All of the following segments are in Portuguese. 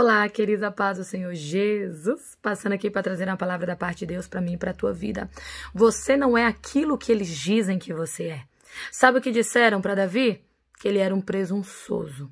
Olá, querida paz do Senhor Jesus, passando aqui para trazer uma palavra da parte de Deus para mim e para a tua vida. Você não é aquilo que eles dizem que você é. Sabe o que disseram para Davi? Que ele era um presunçoso.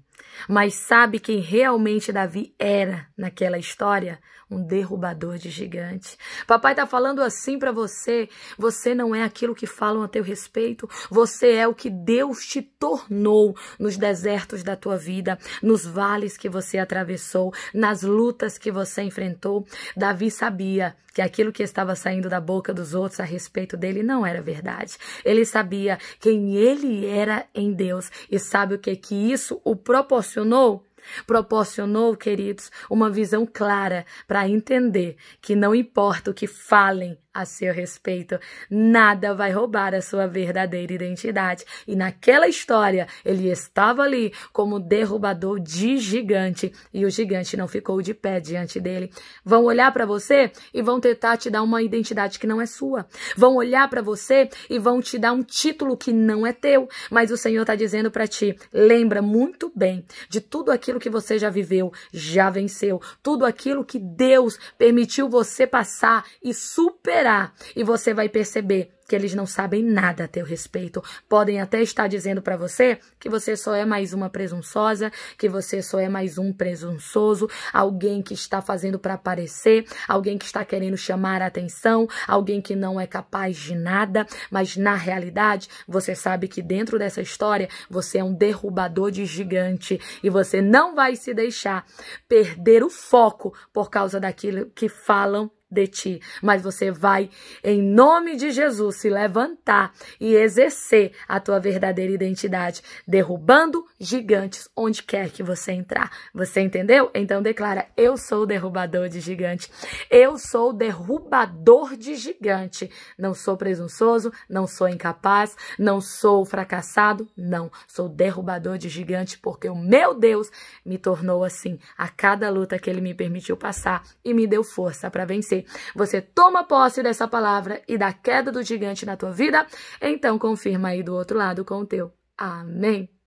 Mas sabe quem realmente Davi era naquela história? Um derrubador de gigantes. Papai está falando assim para você. Você não é aquilo que falam a teu respeito. Você é o que Deus te tornou nos desertos da tua vida, nos vales que você atravessou, nas lutas que você enfrentou. Davi sabia que aquilo que estava saindo da boca dos outros a respeito dele não era verdade. Ele sabia quem ele era em Deus e sabe o que que isso o próprio proporcionou? Proporcionou, queridos, uma visão clara para entender que não importa o que falem a seu respeito. Nada vai roubar a sua verdadeira identidade. E naquela história, ele estava ali como derrubador de gigante e o gigante não ficou de pé diante dele. Vão olhar para você e vão tentar te dar uma identidade que não é sua. Vão olhar para você e vão te dar um título que não é teu. Mas o Senhor está dizendo para ti: lembra muito bem de tudo aquilo que você já viveu, já venceu, tudo aquilo que Deus permitiu você passar e superar e você vai perceber que eles não sabem nada a teu respeito. Podem até estar dizendo para você que você só é mais uma presunçosa, que você só é mais um presunçoso, alguém que está fazendo para aparecer, alguém que está querendo chamar a atenção, alguém que não é capaz de nada, mas na realidade, você sabe que dentro dessa história você é um derrubador de gigante e você não vai se deixar perder o foco por causa daquilo que falam de ti, mas você vai em nome de Jesus se levantar e exercer a tua verdadeira identidade, derrubando gigantes onde quer que você entrar. Você entendeu? Então declara: Eu sou derrubador de gigante. Eu sou derrubador de gigante. Não sou presunçoso, não sou incapaz, não sou fracassado, não. Sou derrubador de gigante porque o meu Deus me tornou assim a cada luta que ele me permitiu passar e me deu força para vencer. Você toma posse dessa palavra e da queda do gigante na tua vida? Então confirma aí do outro lado com o teu. Amém.